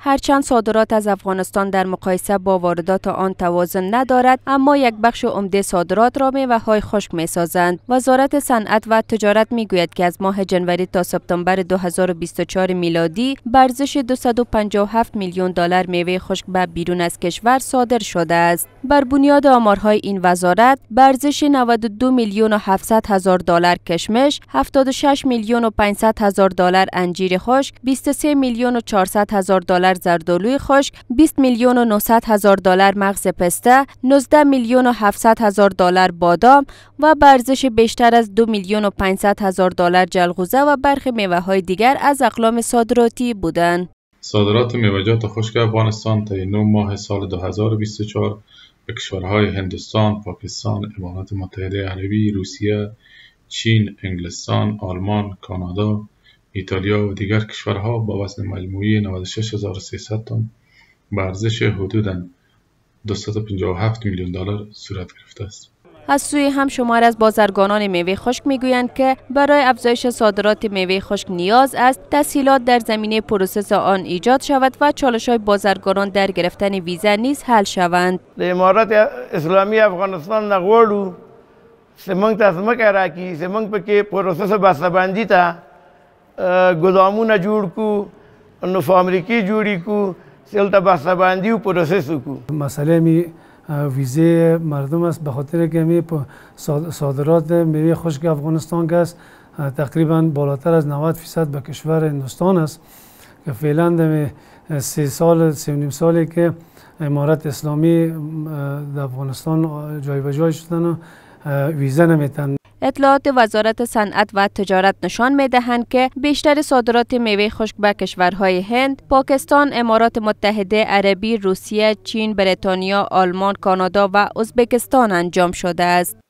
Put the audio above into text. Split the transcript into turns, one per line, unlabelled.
هرچند صادرات از افغانستان در مقایسه با واردات آن توازن ندارد اما یک بخش عمده صادرات را میوه های خشک می سازند وزارت صنعت و تجارت می گوید که از ماه جنوری تا سپتامبر 2024 میلادی برزش 257 میلیون دلار میوه خشک به بیرون از کشور صادر شده است بر بنیاد آمارهای این وزارت برزش 92 میلیون و 700 هزار دلار کشمش 76 میلیون و 500 هزار دلار انجیر خشک 23 میلیون و 400 هزار دلار دلار زردالوی خشک 20 میلیون و 900 هزار دلار مغز پسته 19 میلیون و 700 هزار دلار بادام و برزش بیشتر از 2 میلیون و 500 هزار دلار جلغوزه و برخی میوه های دیگر از اقلام صادراتی بودند
صادرات میوه‌جات خشک افغانستان تا 9 ماه سال 2024 به کشورهای هندوستان، پاکستان، امارات متحده عربی، روسیه، چین، انگلستان، آلمان، کانادا، ایتالیا و دیگر کشورها با وزن مجموعی 96300 تن به ارزش حدوداً 257 میلیون دلار صورت گرفته است.
از سوی هم شمار از بازرگانان میوه خشک میگویند که برای افزایش صادرات میوه خشک نیاز است تسهیلات در زمینه پروسس آن ایجاد شود و چالش های بازرگانان در گرفتن ویزا نیز حل شوند
در امارات اسلامی افغانستان نغوړو سمنگ تصمک راکی سمنگ پکی پروسس بندی تا ګودامونه جوړ کو نو فامریکی جوړی کو سلته بحثه باندې او پروسس کو مسئله می
ویزه مردم است به خاطر که می صادرات میوه خشک افغانستان که است تقریبا بالاتر از 90 فیصد به کشور هندوستان است که فعلا در سه سال سه نیم سالی که امارت اسلامی در افغانستان جای به جای شدن و ویزه نمیتن
اطلاعات وزارت صنعت و تجارت نشان می دهند که بیشتر صادرات میوه خشک به کشورهای هند، پاکستان، امارات متحده عربی، روسیه، چین، بریتانیا، آلمان، کانادا و ازبکستان انجام شده است.